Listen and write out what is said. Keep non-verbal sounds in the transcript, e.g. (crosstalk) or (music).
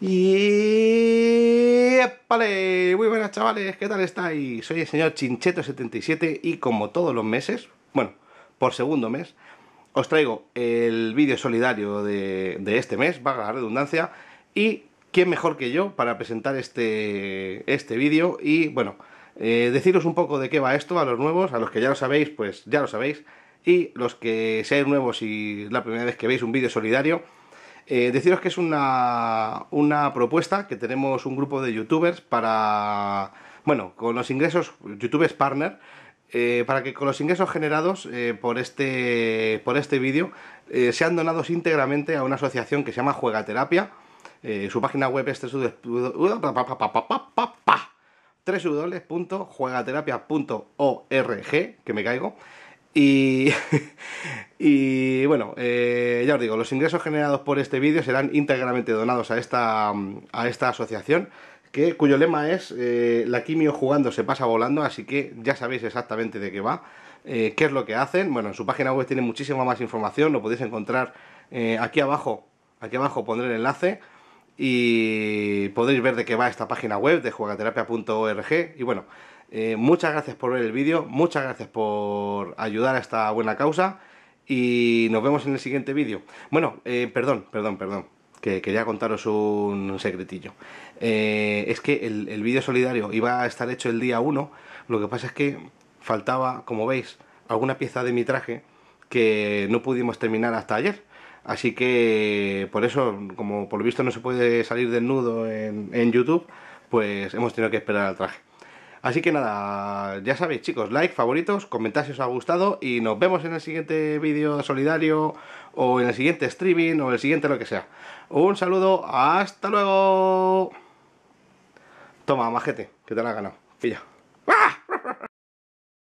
Y ¡Vale! Muy buenas chavales, ¿qué tal estáis? Soy el señor Chincheto77 y como todos los meses, bueno, por segundo mes, os traigo el vídeo solidario de, este mes, vaga la redundancia, y quién mejor que yo para presentar este, este vídeo y, bueno, eh, deciros un poco de qué va esto a los nuevos, a los que ya lo sabéis, pues ya lo sabéis, y los que seáis nuevos y la primera vez que veis un vídeo solidario, deciros que es una, una propuesta que tenemos un grupo de youtubers para, bueno, con los ingresos, youtubers partner, para que con los ingresos generados por este, por este vídeo sean donados íntegramente a una asociación que se llama Juegaterapia. su página web es www.juegaterapia.org, que me caigo. (laughs) Y, bueno, eh, ya os digo, los ingresos generados por este vídeo serán íntegramente donados a esta, a esta asociación, que, cuyo lema es eh, La quimio jugando se pasa volando, así que ya sabéis exactamente de qué va, eh, qué es lo que hacen. Bueno, en su página web tiene muchísima más información, lo podéis encontrar aquí abajo, aquí abajo pondré el enlace y podéis ver de qué va esta página web de jugaterapia.org y bueno... Eh, muchas gracias por ver el vídeo, muchas gracias por ayudar a esta buena causa y nos vemos en el siguiente vídeo. Bueno, eh, perdón, perdón, perdón, que quería contaros un secretillo. Eh, es que el, vídeo solidario iba a estar hecho el día 1, lo que pasa es que faltaba, como veis, alguna pieza de mi traje que no pudimos terminar hasta ayer. Así que por eso, como por lo visto no se puede salir desnudo en YouTube, pues hemos tenido que esperar al traje. Así que nada, ya sabéis chicos, like, favoritos, comentad si os ha gustado y nos vemos en el siguiente vídeo solidario o en el siguiente streaming o el siguiente lo que sea. Un saludo, hasta luego. Toma, majete, que te la ha ganado. Pilla.